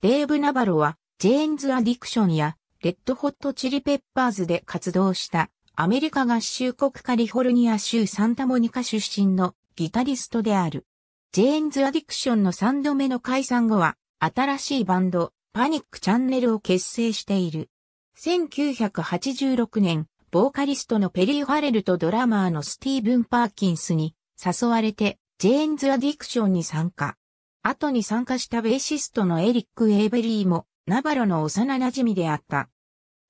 デーブ・ナバロは、ジェーンズ・アディクションや、レッド・ホット・チリ・ペッパーズで活動した、アメリカ合衆国カリフォルニア州サンタモニカ出身のギタリストである。ジェーンズ・アディクションの3度目の解散後は、新しいバンド、パニック・チャンネルを結成している。1986年、ボーカリストのペリー・ファレルとドラマーのスティーブン・パーキンスに誘われて、ジェーンズ・アディクションに参加。後に参加したベーシストのエリック・エイベリーも、ナバロの幼馴染であった。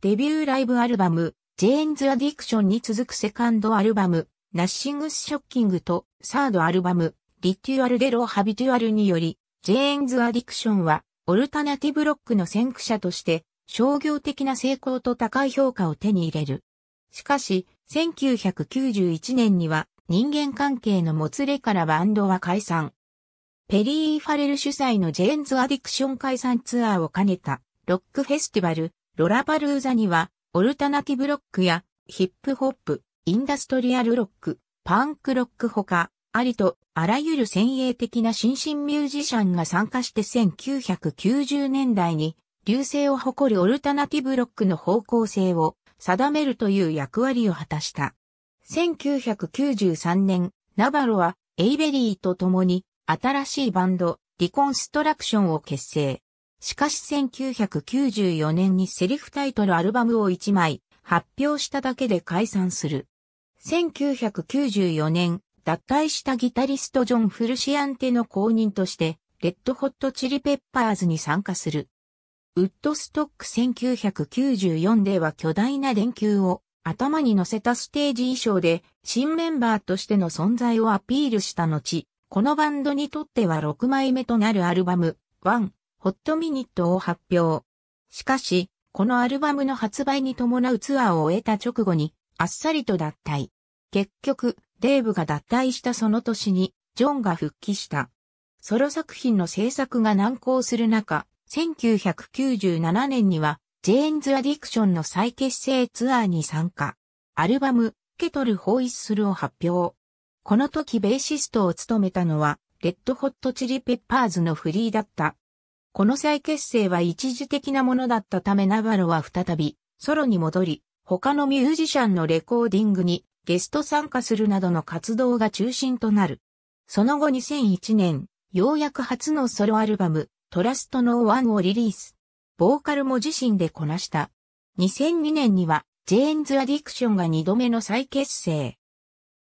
デビューライブアルバム、ジェーンズ・アディクションに続くセカンドアルバム、ナッシングス・ショッキングと、サードアルバム、リテュアル・デロ・ハビテュアルにより、ジェーンズ・アディクションは、オルタナティブロックの先駆者として、商業的な成功と高い評価を手に入れる。しかし、1991年には、人間関係のもつれからバンドは解散。ペリー・ファレル主催のジェーンズ・アディクション解散ツアーを兼ねたロックフェスティバル、ロラパルーザには、オルタナティブロックやヒップホップ、インダストリアルロック、パンクロックほか、ありとあらゆる先鋭的な新進ミュージシャンが参加して1990年代に流星を誇るオルタナティブロックの方向性を定めるという役割を果たした。1993年、ナバロはエイベリーと共に新しいバンド、リコンストラクションを結成。しかし1994年にセリフタイトルアルバムを1枚発表しただけで解散する。1994年、脱退したギタリストジョン・フルシアンテの後任として、レッドホットチリペッパーズに参加する。ウッドストック1994では巨大な電球を頭に乗せたステージ衣装で新メンバーとしての存在をアピールした後、このバンドにとっては6枚目となるアルバム、ン、ホットミニットを発表。しかし、このアルバムの発売に伴うツアーを終えた直後に、あっさりと脱退。結局、デーブが脱退したその年に、ジョンが復帰した。ソロ作品の制作が難航する中、1997年には、ジェーンズ・アディクションの再結成ツアーに参加。アルバム、ケトル・ホイッスルを発表。この時ベーシストを務めたのは、レッドホットチリペッパーズのフリーだった。この再結成は一時的なものだったためナバロは再び、ソロに戻り、他のミュージシャンのレコーディングにゲスト参加するなどの活動が中心となる。その後2001年、ようやく初のソロアルバム、トラストのワンをリリース。ボーカルも自身でこなした。2002年には、ジェーンズ・アディクションが2度目の再結成。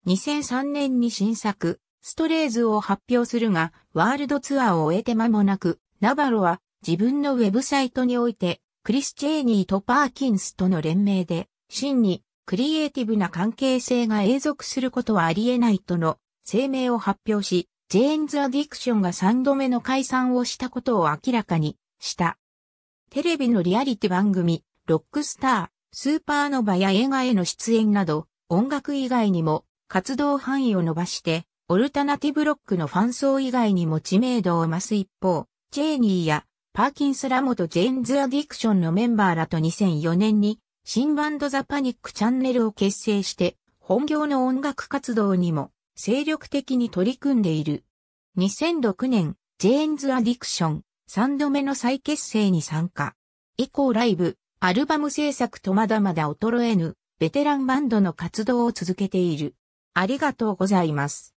2003年に新作、ストレーズを発表するが、ワールドツアーを終えて間もなく、ナバロは自分のウェブサイトにおいて、クリス・チェーニーとパーキンスとの連名で、真にクリエイティブな関係性が永続することはあり得ないとの声明を発表し、ジェーンズ・アディクションが3度目の解散をしたことを明らかにした。テレビのリアリティ番組、ロックスター、スーパーノバや映画への出演など、音楽以外にも活動範囲を伸ばして、オルタナティブロックのファン層以外にも知名度を増す一方、チェーニーやパーキンス・ラモとジェーンズ・アディクションのメンバーらと2004年に新バンドザ・パニックチャンネルを結成して本業の音楽活動にも精力的に取り組んでいる。2006年、ジェーンズ・アディクション3度目の再結成に参加。以降ライブ、アルバム制作とまだまだ衰えぬベテランバンドの活動を続けている。ありがとうございます。